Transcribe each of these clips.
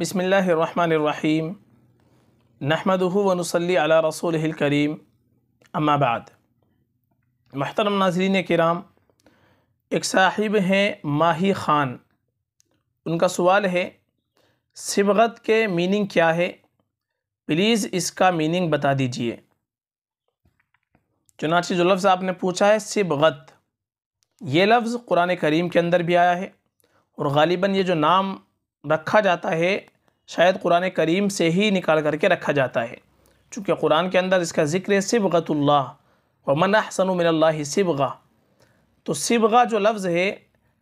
बसमीम नहमदहू वनसली अला रसूल करीम अम्माबाद महतरम नाजरीन कराम एक साहिब हैं माही ख़ान उनका सवाल है सिबगत के मीनिंग क्या है प्लीज़ इसका मीनिंग बता दीजिए चुनाची जो लफ्ज़ आपने पूछा है सिबगत ये लफ्ज़ कुरान करीम के अंदर भी आया है और गालिबा ये जो नाम रखा जाता है शायद कुरान करीम से ही निकाल करके रखा जाता है चूँकि कुरान के अंदर इसका ज़िक्र है सिबगतुल्ला व मन अहसन मिनल्ला सिबगा तो सिबगा जो लफ्ज़ है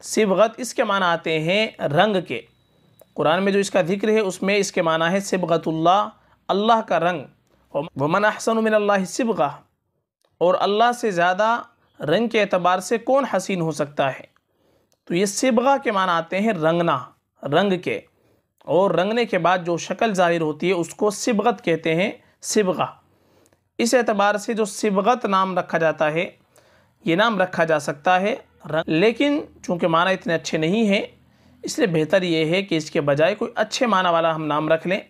सिबगत इसके माना आते हैं रंग के कुरान में जो इसका जिक्र है उसमें इसके माना है सिबगतुल्ला अल्लाह का रंग व मन अहसन मिनल्ला सिबगा और अल्लाह से ज़्यादा रंग के अतबार से कौन हसीन हो सकता है तो ये सिबगा के माना आते हैं रंगना रंग के और रंगने के बाद जो शक्ल ज़ाहिर होती है उसको सिबगत कहते हैं सिबगा इस एतबार से जो सिबगत नाम रखा जाता है ये नाम रखा जा सकता है लेकिन चूँकि माना इतने अच्छे नहीं हैं इसलिए बेहतर ये है कि इसके बजाय कोई अच्छे माना वाला हम नाम रख लें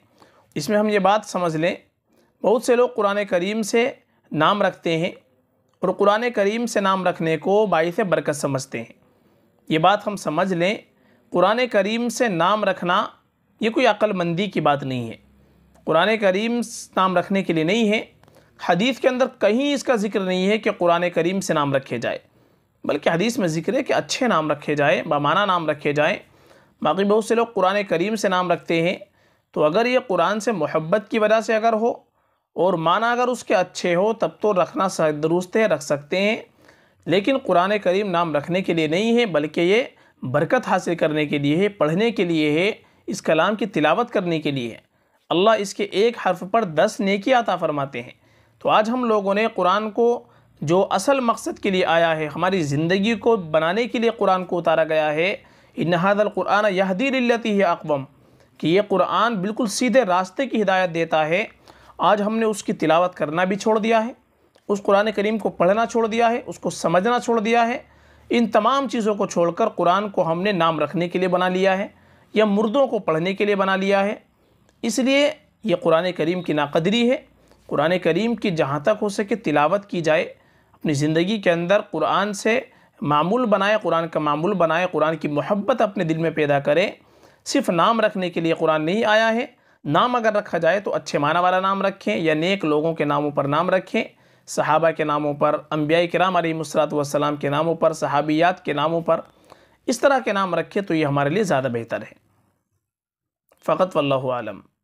इसमें हम ये बात समझ लें बहुत से लोग कुरान करीम से नाम रखते हैं और कुरान करीम से नाम रखने को बाईस बरकत समझते हैं ये बात हम समझ लें कुरान करीम से नाम रखना ये कोई अक्लमंदी की बात नहीं है कुरान करीम नाम रखने के लिए नहीं है हदीस के अंदर कहीं इसका जिक्र नहीं है कि कुरान करीम से नाम रखे जाए बल्कि हदीस में जिक्र है कि अच्छे नाम रखे जाए बामाना नाम रखे जाए बाकी बहुत से लोग कुरान करीम से नाम रखते हैं तो अगर ये कुरान से मोहब्बत की वजह से अगर हो और माना अगर उसके अच्छे हो तब तो रखना दुरुस्त है रख सकते हैं लेकिन कुरान करीम नाम रखने के लिए नहीं है बल्कि ये बरकत हासिल करने के लिए है पढ़ने के लिए है इस कलाम की तिलावत करने के लिए है अल्लाह इसके एक हर्फ पर दस नेकी आता फरमाते हैं तो आज हम लोगों ने कुरान को जो असल मकसद के लिए आया है हमारी ज़िंदगी को बनाने के लिए कुरान को उतारा गया है इनहादलकुरान लती है अकबम कि ये कुरान बिल्कुल सीधे रास्ते की हिदायत देता है आज हमने उसकी तिलावत करना भी छोड़ दिया है उस कुरान करीम को पढ़ना छोड़ दिया है उसको समझना छोड़ दिया है इन तमाम चीज़ों को छोड़कर कुरान को हमने नाम रखने के लिए बना लिया है या मुर्दों को पढ़ने के लिए बना लिया है इसलिए ये कुरान करीम की नाकदरी है कुरान करीम की जहाँ तक हो सके तिलावत की जाए अपनी ज़िंदगी के अंदर कुरान से मामूल बनाए कुरान का मामूल बनाए कुरान की मोहब्बत अपने दिल में पैदा करें सिर्फ नाम रखने के लिए कुरान नहीं आया है नाम अगर रखा जाए तो अच्छे माना वाला नाम रखें या नेक लोगों के नामों पर नाम रखें सहाबा के नामों पर अम्बिया कराम मसरात वसलाम के नामों पर सहाबियात के नामों पर इस तरह के नाम रखें तो ये हमारे लिए ज़्यादा बेहतर है फ़कत वल्लम